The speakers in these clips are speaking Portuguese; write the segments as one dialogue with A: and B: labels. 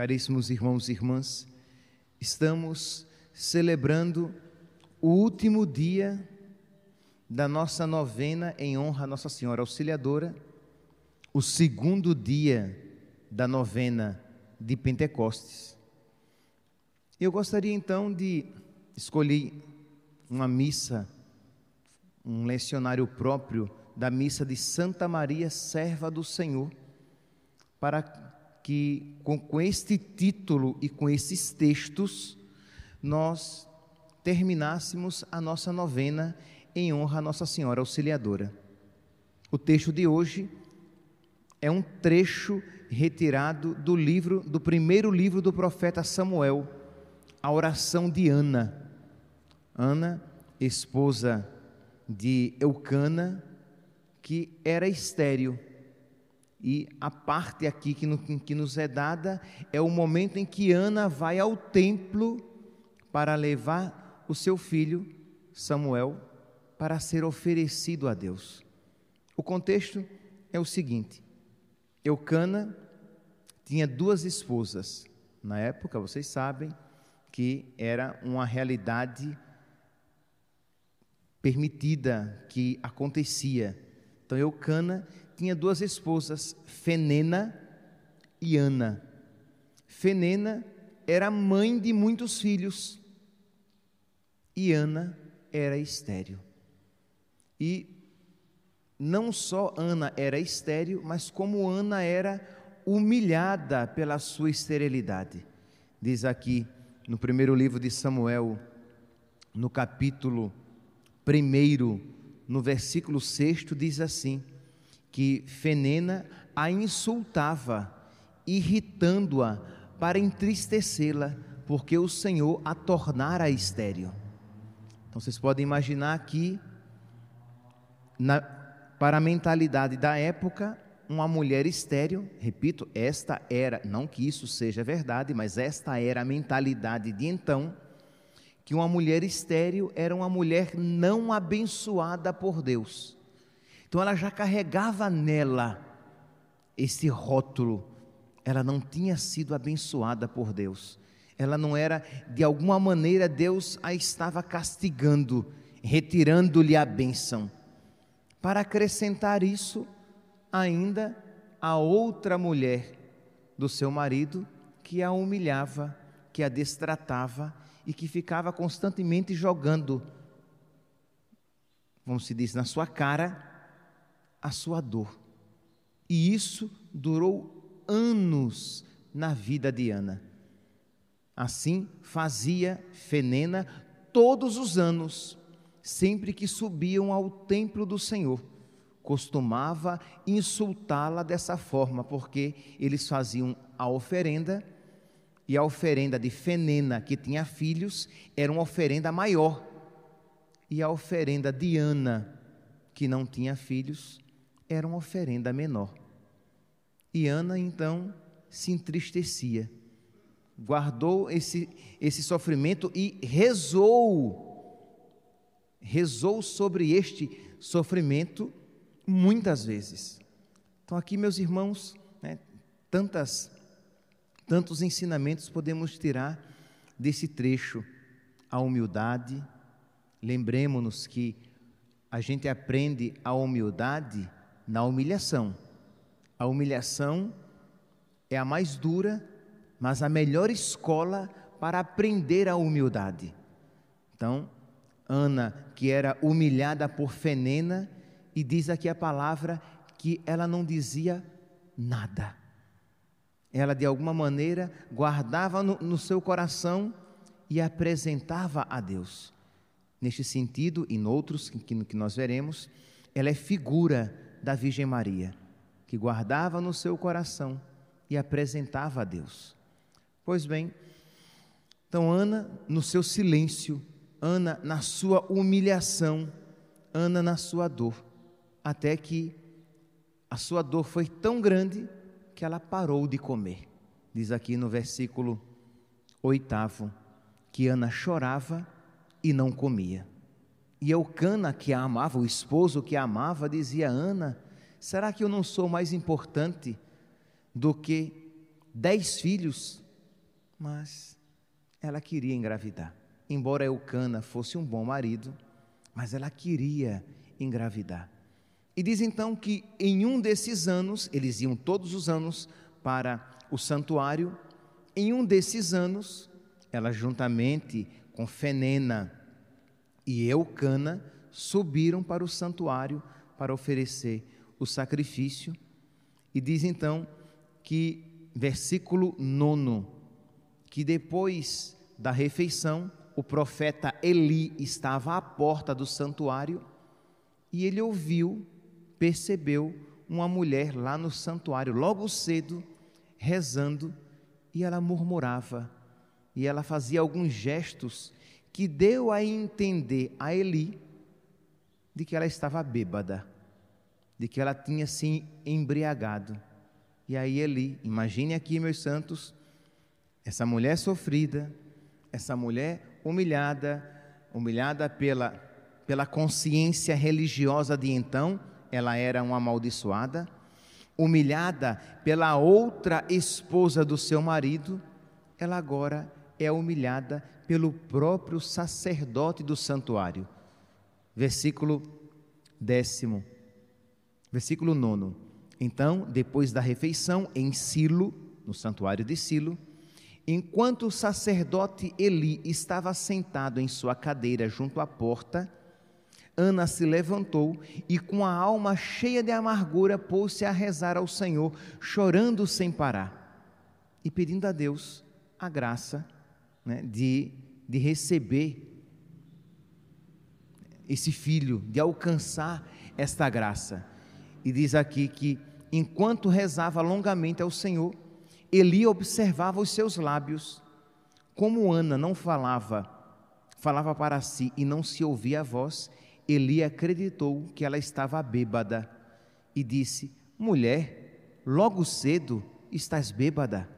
A: Caríssimos irmãos e irmãs, estamos celebrando o último dia da nossa novena em honra a Nossa Senhora Auxiliadora, o segundo dia da novena de Pentecostes. Eu gostaria então de escolher uma missa, um lecionário próprio da missa de Santa Maria, serva do Senhor, para que com, com este título e com esses textos nós terminássemos a nossa novena em honra a Nossa Senhora Auxiliadora. O texto de hoje é um trecho retirado do livro do primeiro livro do profeta Samuel, a oração de Ana. Ana, esposa de Eucana, que era estéril e a parte aqui que, no, que nos é dada é o momento em que Ana vai ao templo para levar o seu filho Samuel para ser oferecido a Deus. O contexto é o seguinte: Eucana tinha duas esposas. Na época, vocês sabem que era uma realidade permitida que acontecia. Então, Eucana tinha duas esposas, Fenena e Ana. Fenena era mãe de muitos filhos e Ana era estéril. E não só Ana era estéril, mas como Ana era humilhada pela sua esterilidade. Diz aqui no primeiro livro de Samuel, no capítulo 1, no versículo 6, diz assim: que Fenena a insultava, irritando-a para entristecê-la, porque o Senhor a tornara estéreo. Então vocês podem imaginar que, na, para a mentalidade da época, uma mulher estéreo, repito, esta era, não que isso seja verdade, mas esta era a mentalidade de então, que uma mulher estéreo era uma mulher não abençoada por Deus. Então ela já carregava nela esse rótulo. Ela não tinha sido abençoada por Deus. Ela não era, de alguma maneira, Deus a estava castigando, retirando-lhe a bênção. Para acrescentar isso, ainda a outra mulher do seu marido que a humilhava, que a destratava e que ficava constantemente jogando, como se diz, na sua cara, a sua dor. E isso durou anos na vida de Ana. Assim fazia Fenena todos os anos, sempre que subiam ao templo do Senhor. Costumava insultá-la dessa forma, porque eles faziam a oferenda e a oferenda de Fenena, que tinha filhos, era uma oferenda maior. E a oferenda de Ana, que não tinha filhos, era uma oferenda menor. E Ana então se entristecia, guardou esse, esse sofrimento e rezou, rezou sobre este sofrimento muitas vezes. Então, aqui, meus irmãos, né, tantas, tantos ensinamentos podemos tirar desse trecho. A humildade, lembremos-nos que a gente aprende a humildade na humilhação. A humilhação é a mais dura, mas a melhor escola para aprender a humildade. Então, Ana, que era humilhada por Fenena, e diz aqui a palavra que ela não dizia nada. Ela, de alguma maneira, guardava no, no seu coração e apresentava a Deus. Neste sentido, em outros que, que nós veremos, ela é figura da Virgem Maria, que guardava no seu coração e apresentava a Deus. Pois bem, então Ana, no seu silêncio, Ana na sua humilhação, Ana na sua dor, até que a sua dor foi tão grande que ela parou de comer. Diz aqui no versículo oitavo que Ana chorava e não comia. E Eucana, que a amava, o esposo que a amava, dizia: Ana, será que eu não sou mais importante do que dez filhos? Mas ela queria engravidar. Embora Eucana fosse um bom marido, mas ela queria engravidar. E diz então que em um desses anos, eles iam todos os anos para o santuário, em um desses anos, ela juntamente com Fenena, e Eucana subiram para o santuário para oferecer o sacrifício. E diz então que, versículo 9, que depois da refeição, o profeta Eli estava à porta do santuário e ele ouviu, percebeu uma mulher lá no santuário, logo cedo, rezando, e ela murmurava, e ela fazia alguns gestos que deu a entender a Eli de que ela estava bêbada, de que ela tinha se embriagado. E aí Eli, imagine aqui, meus santos, essa mulher sofrida, essa mulher humilhada, humilhada pela, pela consciência religiosa de então, ela era uma amaldiçoada, humilhada pela outra esposa do seu marido, ela agora é humilhada pelo próprio sacerdote do santuário. Versículo décimo, versículo nono. Então, depois da refeição, em Silo, no santuário de Silo, enquanto o sacerdote Eli estava sentado em sua cadeira junto à porta, Ana se levantou e, com a alma cheia de amargura, pôs-se a rezar ao Senhor, chorando sem parar e pedindo a Deus a graça né, de, de receber esse filho, de alcançar esta graça. E diz aqui que, enquanto rezava longamente ao Senhor, Eli observava os seus lábios. Como Ana não falava, falava para si e não se ouvia a voz, Eli acreditou que ela estava bêbada e disse: Mulher, logo cedo estás bêbada.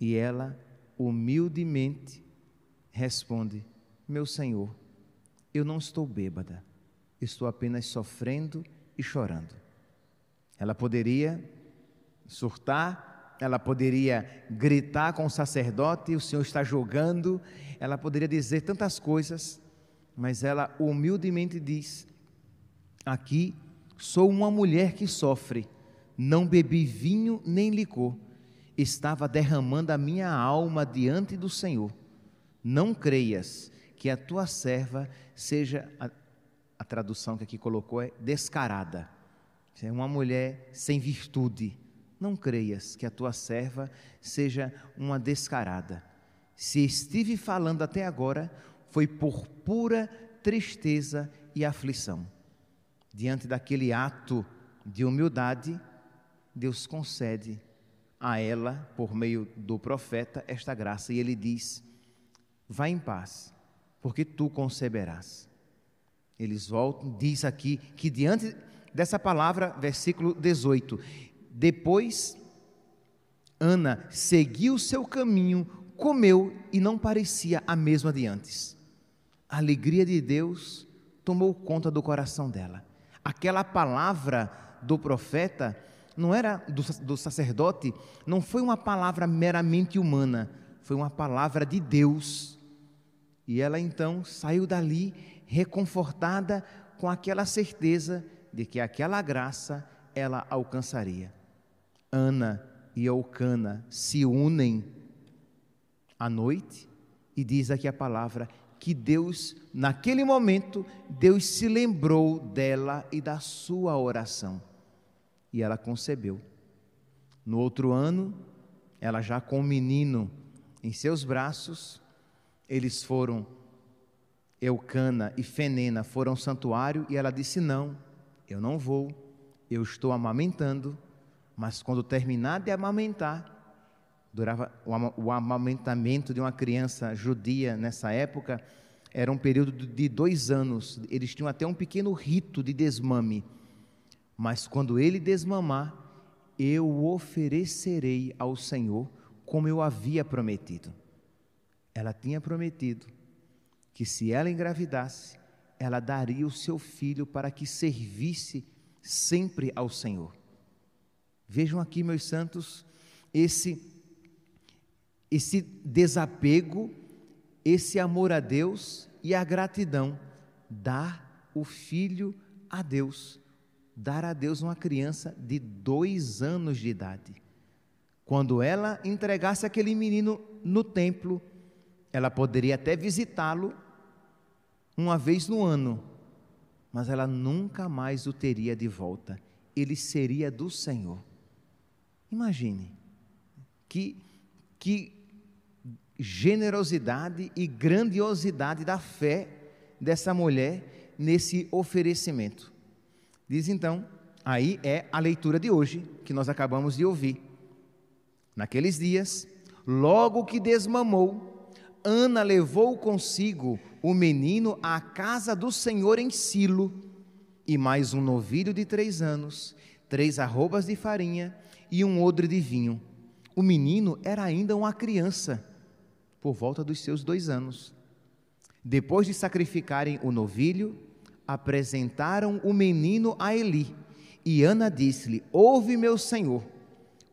A: E ela humildemente responde: Meu Senhor, eu não estou bêbada, estou apenas sofrendo e chorando. Ela poderia surtar, ela poderia gritar com o sacerdote: O Senhor está jogando, ela poderia dizer tantas coisas, mas ela humildemente diz: Aqui sou uma mulher que sofre, não bebi vinho nem licor estava derramando a minha alma diante do Senhor. Não creias que a tua serva seja, a, a tradução que aqui colocou é descarada, é uma mulher sem virtude. Não creias que a tua serva seja uma descarada. Se estive falando até agora, foi por pura tristeza e aflição. Diante daquele ato de humildade, Deus concede a ela, por meio do profeta, esta graça. E ele diz: Vá em paz, porque tu conceberás. Eles voltam, diz aqui que diante dessa palavra, versículo 18: Depois Ana seguiu seu caminho, comeu e não parecia a mesma de antes. A alegria de Deus tomou conta do coração dela. Aquela palavra do profeta não era do, do sacerdote, não foi uma palavra meramente humana, foi uma palavra de Deus. E ela então saiu dali reconfortada com aquela certeza de que aquela graça ela alcançaria. Ana e Elcana se unem à noite e diz aqui a palavra que Deus, naquele momento, Deus se lembrou dela e da sua oração e ela concebeu. No outro ano, ela já com o menino em seus braços, eles foram, Eucana e Fenena foram ao santuário e ela disse: Não, eu não vou, eu estou amamentando, mas quando terminar de amamentar, durava o amamentamento de uma criança judia nessa época era um período de dois anos. Eles tinham até um pequeno rito de desmame mas quando ele desmamar, eu o oferecerei ao Senhor como eu havia prometido. Ela tinha prometido que se ela engravidasse, ela daria o seu filho para que servisse sempre ao Senhor. Vejam aqui, meus santos, esse esse desapego, esse amor a Deus e a gratidão, dar o filho a Deus dar a Deus uma criança de dois anos de idade. Quando ela entregasse aquele menino no templo, ela poderia até visitá-lo uma vez no ano, mas ela nunca mais o teria de volta. Ele seria do Senhor. Imagine que, que generosidade e grandiosidade da fé dessa mulher nesse oferecimento. Diz então, aí é a leitura de hoje que nós acabamos de ouvir. Naqueles dias, logo que desmamou, Ana levou consigo o menino à casa do Senhor em Silo, e mais um novilho de três anos, três arrobas de farinha e um odre de vinho. O menino era ainda uma criança, por volta dos seus dois anos. Depois de sacrificarem o novilho, Apresentaram o menino a Eli, e Ana disse-lhe: Ouve, meu senhor,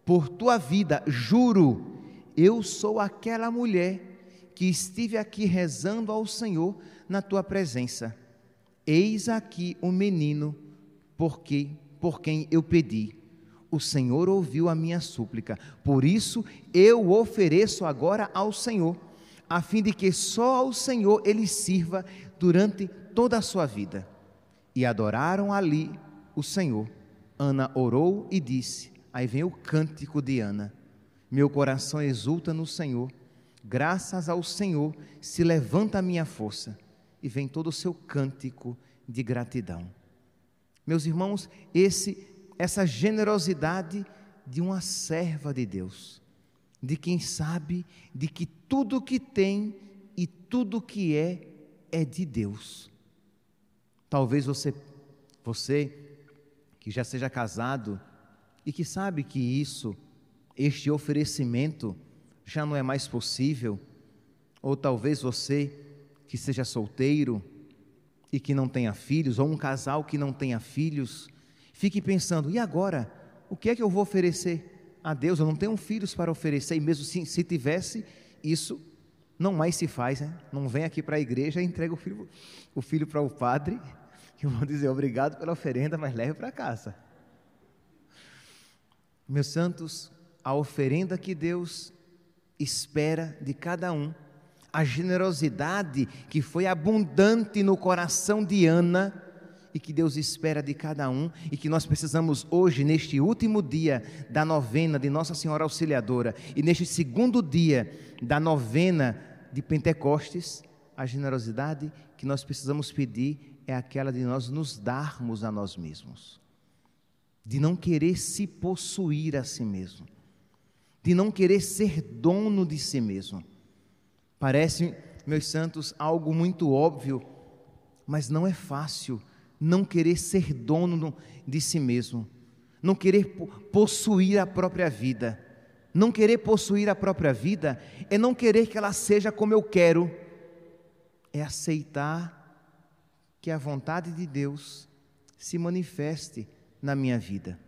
A: por tua vida, juro, eu sou aquela mulher que estive aqui rezando ao Senhor na tua presença. Eis aqui o um menino porque, por quem eu pedi. O Senhor ouviu a minha súplica, por isso eu o ofereço agora ao Senhor, a fim de que só ao Senhor ele sirva durante toda a sua vida. E adoraram ali o Senhor. Ana orou e disse: Aí vem o cântico de Ana. Meu coração exulta no Senhor. Graças ao Senhor se levanta a minha força. E vem todo o seu cântico de gratidão. Meus irmãos, esse essa generosidade de uma serva de Deus, de quem sabe de que tudo que tem e tudo que é é de Deus. Talvez você, você que já seja casado e que sabe que isso, este oferecimento, já não é mais possível, ou talvez você que seja solteiro e que não tenha filhos, ou um casal que não tenha filhos, fique pensando: e agora? O que é que eu vou oferecer a Deus? Eu não tenho filhos para oferecer, e mesmo se, assim, se tivesse, isso não mais se faz, né? não vem aqui para a igreja e entrega o filho, o filho para o padre que vão dizer obrigado pela oferenda, mas leve para casa. Meus santos, a oferenda que Deus espera de cada um, a generosidade que foi abundante no coração de Ana e que Deus espera de cada um e que nós precisamos hoje, neste último dia da novena de Nossa Senhora Auxiliadora e neste segundo dia da novena de Pentecostes, a generosidade que nós precisamos pedir é aquela de nós nos darmos a nós mesmos, de não querer se possuir a si mesmo, de não querer ser dono de si mesmo. Parece, meus santos, algo muito óbvio, mas não é fácil não querer ser dono de si mesmo, não querer possuir a própria vida. Não querer possuir a própria vida é não querer que ela seja como eu quero, é aceitar que a vontade de Deus se manifeste na minha vida.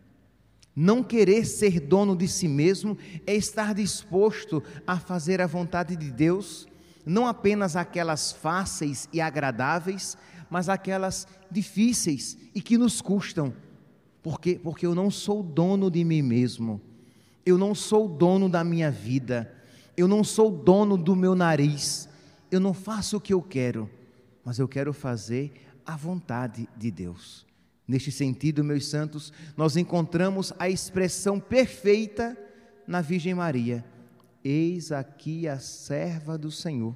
A: Não querer ser dono de si mesmo é estar disposto a fazer a vontade de Deus, não apenas aquelas fáceis e agradáveis, mas aquelas difíceis e que nos custam. Por quê? Porque eu não sou dono de mim mesmo. Eu não sou dono da minha vida. Eu não sou dono do meu nariz. Eu não faço o que eu quero mas eu quero fazer a vontade de Deus. Neste sentido, meus santos, nós encontramos a expressão perfeita na Virgem Maria: Eis aqui a serva do Senhor.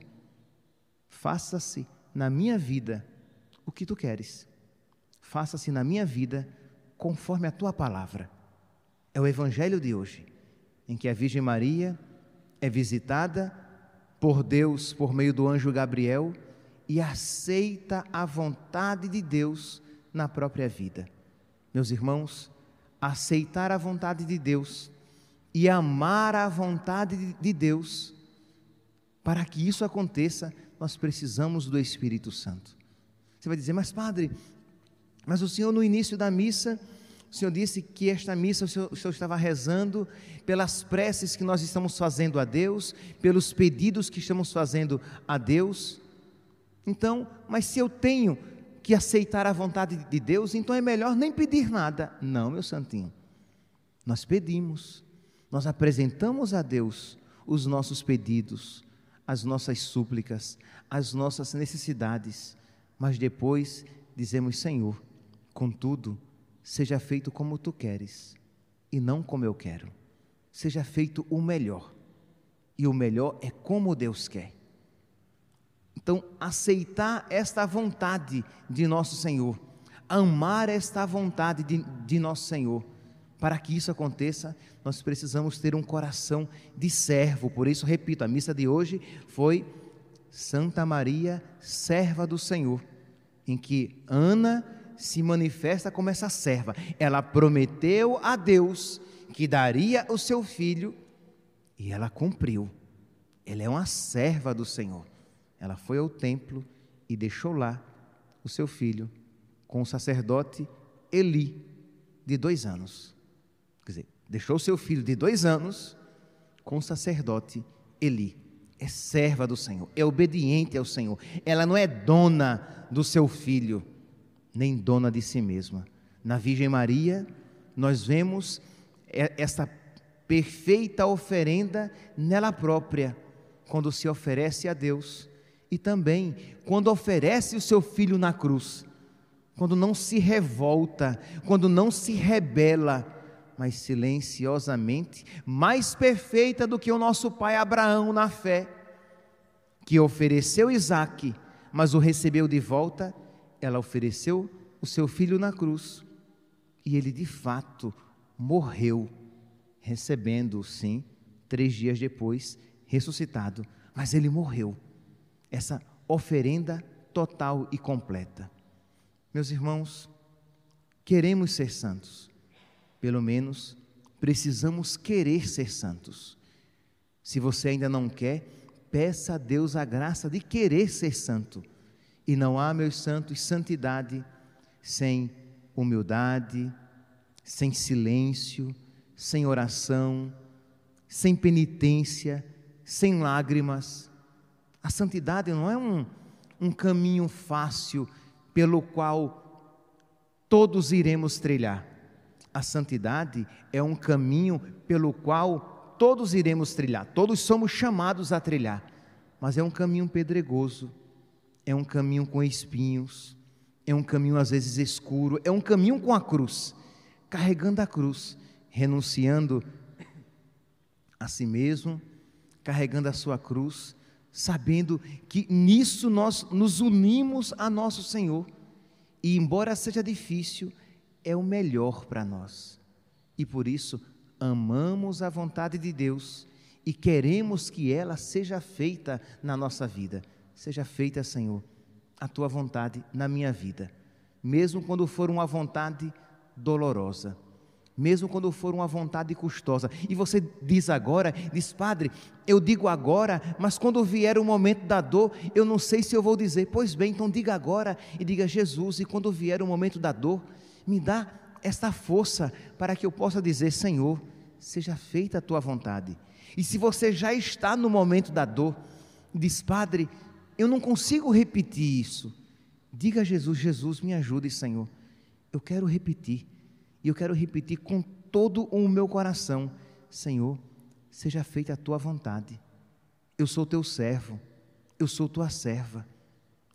A: Faça-se na minha vida o que tu queres. Faça-se na minha vida conforme a tua palavra. É o evangelho de hoje, em que a Virgem Maria é visitada por Deus por meio do anjo Gabriel e aceita a vontade de Deus na própria vida. Meus irmãos, aceitar a vontade de Deus e amar a vontade de Deus, para que isso aconteça, nós precisamos do Espírito Santo. Você vai dizer, mas padre, mas o senhor no início da missa, o senhor disse que esta missa o senhor, o senhor, estava rezando pelas preces que nós estamos fazendo a Deus, pelos pedidos que estamos fazendo a Deus. Então, mas se eu tenho que aceitar a vontade de Deus, então é melhor nem pedir nada. Não, meu santinho. Nós pedimos, nós apresentamos a Deus os nossos pedidos, as nossas súplicas, as nossas necessidades, mas depois dizemos: Senhor, contudo, seja feito como tu queres e não como eu quero. Seja feito o melhor. E o melhor é como Deus quer. Então, aceitar esta vontade de nosso Senhor, amar esta vontade de, de nosso Senhor. Para que isso aconteça, nós precisamos ter um coração de servo. Por isso, repito, a missa de hoje foi Santa Maria, serva do Senhor, em que Ana se manifesta como essa serva. Ela prometeu a Deus que daria o seu filho e ela cumpriu. Ela é uma serva do Senhor. Ela foi ao templo e deixou lá o seu filho com o sacerdote Eli, de dois anos. Quer dizer, deixou o seu filho de dois anos com o sacerdote Eli. É serva do Senhor, é obediente ao Senhor. Ela não é dona do seu filho, nem dona de si mesma. Na Virgem Maria, nós vemos essa perfeita oferenda nela própria, quando se oferece a Deus e também quando oferece o seu filho na cruz, quando não se revolta, quando não se rebela, mas silenciosamente, mais perfeita do que o nosso pai Abraão na fé, que ofereceu Isaac, mas o recebeu de volta, ela ofereceu o seu filho na cruz. E ele de fato morreu, recebendo, sim, três dias depois, ressuscitado, mas ele morreu essa oferenda total e completa. Meus irmãos, queremos ser santos, pelo menos precisamos querer ser santos. Se você ainda não quer, peça a Deus a graça de querer ser santo. E não há, meus santos, santidade sem humildade, sem silêncio, sem oração, sem penitência, sem lágrimas a santidade não é um, um caminho fácil pelo qual todos iremos trilhar. A santidade é um caminho pelo qual todos iremos trilhar, todos somos chamados a trilhar, mas é um caminho pedregoso, é um caminho com espinhos, é um caminho às vezes escuro, é um caminho com a cruz, carregando a cruz, renunciando a si mesmo, carregando a sua cruz sabendo que nisso nós nos unimos a nosso Senhor. E embora seja difícil, é o melhor para nós. E por isso amamos a vontade de Deus e queremos que ela seja feita na nossa vida. Seja feita, Senhor, a tua vontade na minha vida, mesmo quando for uma vontade dolorosa mesmo quando for uma vontade custosa. E você diz agora, diz, Padre, eu digo agora, mas quando vier o momento da dor, eu não sei se eu vou dizer. Pois bem, então diga agora e diga, Jesus, e quando vier o momento da dor, me dá esta força para que eu possa dizer, Senhor, seja feita a tua vontade. E se você já está no momento da dor, diz, Padre, eu não consigo repetir isso. Diga a Jesus, Jesus, me ajude, Senhor. Eu quero repetir e eu quero repetir com todo o meu coração: Senhor, seja feita a tua vontade. Eu sou teu servo, eu sou tua serva.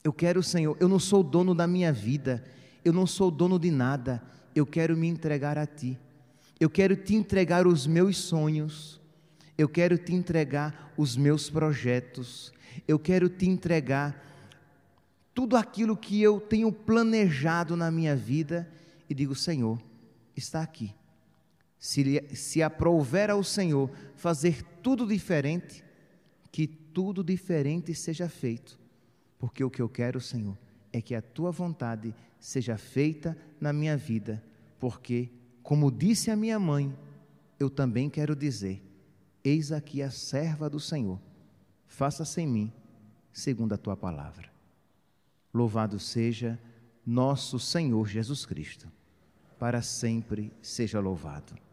A: Eu quero, Senhor, eu não sou dono da minha vida, eu não sou dono de nada, eu quero me entregar a ti. Eu quero te entregar os meus sonhos, eu quero te entregar os meus projetos, eu quero te entregar tudo aquilo que eu tenho planejado na minha vida e digo, Senhor, está aqui. Se, se aprouver ao Senhor fazer tudo diferente, que tudo diferente seja feito, porque o que eu quero, Senhor, é que a tua vontade seja feita na minha vida, porque, como disse a minha mãe, eu também quero dizer: Eis aqui a serva do Senhor, faça-se em mim, segundo a tua palavra. Louvado seja nosso Senhor Jesus Cristo para sempre seja louvado.